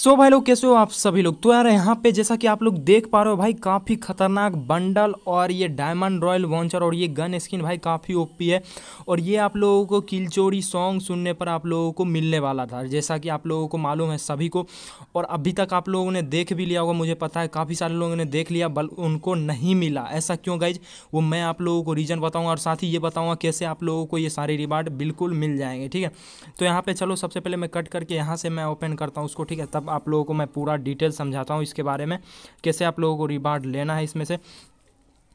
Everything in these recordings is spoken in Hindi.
सो so भाई लोग कैसे हो आप सभी लोग तो यार यहाँ पे जैसा कि आप लोग देख पा रहे हो भाई काफ़ी खतरनाक बंडल और ये डायमंड रॉयल वॉन्चर और ये गन स्किन भाई काफ़ी ओपी है और ये आप लोगों को किलचोरी सॉन्ग सुनने पर आप लोगों को मिलने वाला था जैसा कि आप लोगों को मालूम है सभी को और अभी तक आप लोगों ने देख भी लिया होगा मुझे पता है काफ़ी सारे लोगों ने देख लिया बल उनको नहीं मिला ऐसा क्यों गाइज वो मैं आप लोगों को रीज़न बताऊँगा और साथ ही ये बताऊँगा कैसे आप लोगों को ये सारे रिवार्ड बिल्कुल मिल जाएंगे ठीक है तो यहाँ पर चलो सबसे पहले मैं कट करके यहाँ से मैं ओपन करता हूँ उसको ठीक है तब आप लोगों को मैं पूरा डिटेल समझाता हूँ इसके बारे में कैसे आप लोगों को रिवार्ड लेना है इसमें से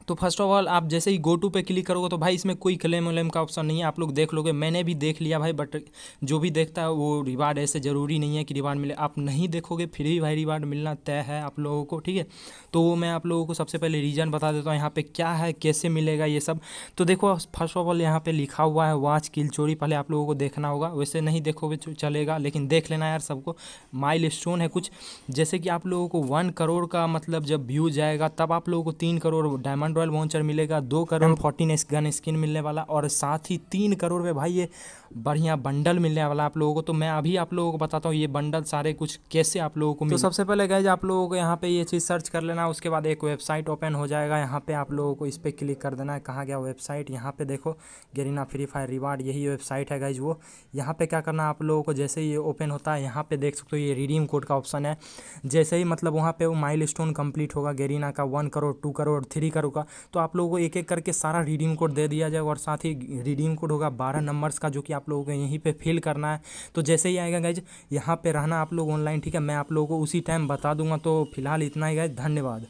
तो फर्स्ट ऑफ ऑल आप जैसे ही गो टू पे क्लिक करोगे तो भाई इसमें कोई क्लेम व्लेम का ऑप्शन नहीं है आप लोग देख लोगे मैंने भी देख लिया भाई बट जो भी देखता है वो रिवार्ड ऐसे ज़रूरी नहीं है कि रिवार्ड मिले आप नहीं देखोगे फिर भी भाई रिवार्ड मिलना तय है आप लोगों को ठीक है तो वो मैं आप लोगों को सबसे पहले रीज़न बता देता हूँ यहाँ पर क्या है कैसे मिलेगा ये सब तो देखो फर्स्ट ऑफ ऑल यहाँ पर लिखा हुआ है वाच किल चोरी पहले आप लोगों को देखना होगा वैसे नहीं देखोगे तो चलेगा लेकिन देख लेना यार सबको माइल स्टोन है कुछ जैसे कि आप लोगों को वन करोड़ का मतलब जब व्यू जाएगा तब आप लोगों को तीन करोड़ डायमंड रॉयल वॉन्चर मिलेगा दो crore fourteen S gun skin मिलने वाला और साथ ही तीन करोड़ में भाई ये बढ़िया बंडल मिलने वाला आप लोगों को तो मैं अभी आप लोगों को बताता हूँ ये बंडल सारे कुछ कैसे आप लोगों को मिले? तो सबसे पहले गए आप लोगों को यहाँ पे ये चीज़ सर्च कर लेना उसके बाद एक वेबसाइट ओपन हो जाएगा यहाँ पे आप लोगों को इस पर क्लिक कर देना है कहाँ गया वेबसाइट यहाँ पे देखो गेरीना फ्री फायर रिवार्ड यही वेबसाइट है गाइज वो यहाँ पे क्या करना आप लोगों को जैसे ये ओपन होता है यहाँ पे देख सकते हो ये रिडीम कोड का ऑप्शन है जैसे ही मतलब वहाँ पे वो माइल स्टोन कम्प्लीट होगा गेरीना का one crore two crore three crore का तो आप लोगों को एक एक करके सारा रिडीम कोड दे दिया जाएगा और साथ ही रिडीम कोड होगा बारह नंबर्स का जो कि आप लोगों को यहीं पर फिल करना है तो जैसे ही आएगा गाइज यहाँ पर रहना आप लोग ऑनलाइन ठीक है मैं आप लोगों को उसी टाइम बता दूंगा तो फिलहाल इतना ही गैज धन्यवाद